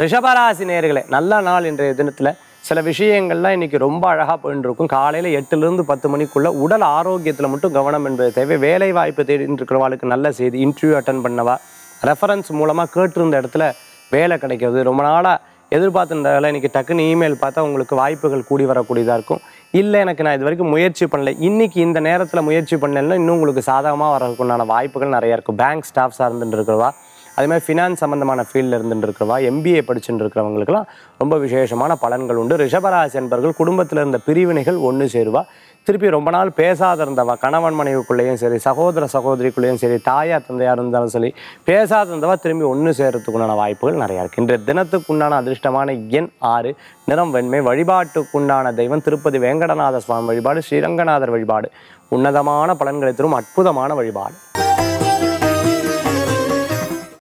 ரிஷபராசி நேர்களே நல்ல நாள் இன்றைய தினத்தில் சில விஷயங்கள்லாம் இன்றைக்கி ரொம்ப அழகாக போயின்னு இருக்கும் காலையில் எட்டுலேருந்து பத்து மணிக்குள்ளே உடல் ஆரோக்கியத்தில் மட்டும் கவனம் என்பது தேவை வேலை வாய்ப்பு தேடிட்டு இருக்கிறவாளுக்கு நல்ல செய்தி இன்டர்வியூ அட்டன் பண்ணவா ரெஃபரன்ஸ் மூலமாக கேட்டிருந்த இடத்துல வேலை கிடைக்கிறது ரொம்ப நாளாக எதிர்பார்த்துருந்த வேலை இன்றைக்கி டக்குன்னு இமெயில் பார்த்தா உங்களுக்கு வாய்ப்புகள் கூடி வரக்கூடியதாக இருக்கும் இல்லை எனக்கு நான் இது வரைக்கும் முயற்சி பண்ணல இன்றைக்கி இந்த நேரத்தில் முயற்சி பண்ணலைன்னா இன்னும் உங்களுக்கு சாதகமாக வரதுக்குண்டான வாய்ப்புகள் நிறையா இருக்கும் பேங்க் ஸ்டாஃப் சார்ந்துட்டு இருக்கிறவா மாதிரி ஃபினான்ஸ் சம்மந்தமான ஃபீல்டில் இருந்துட்டு இருக்கிறவா எம்பிஏ படிச்சுட்டு இருக்கிறவங்களுக்குலாம் ரொம்ப விசேஷமான பலன்கள் உண்டு ரிஷபராசி என்பவர்கள் குடும்பத்தில் இருந்த பிரிவினைகள் ஒன்று சேருவா திருப்பி ரொம்ப நாள் பேசாத இருந்தவா கணவன் மனைவிக்குள்ளேயும் சரி சகோதர சகோதரிக்குள்ளேயும் சரி தாயா தந்தையாக இருந்தாலும் சரி பேசாத இருந்தவா திரும்பி ஒன்று சேர்கிறதுக்குண்டான வாய்ப்புகள் நிறையா இருக்குது இன்றைய தினத்துக்குண்டான அதிர்ஷ்டமான எண் ஆறு நிறம் வெண்மை வழிபாட்டுக்குண்டான தெய்வம் திருப்பதி வேங்கடநாத சுவாமி வழிபாடு ஸ்ரீரங்கநாதர் வழிபாடு உன்னதமான பலன்களை தரும் அற்புதமான வழிபாடு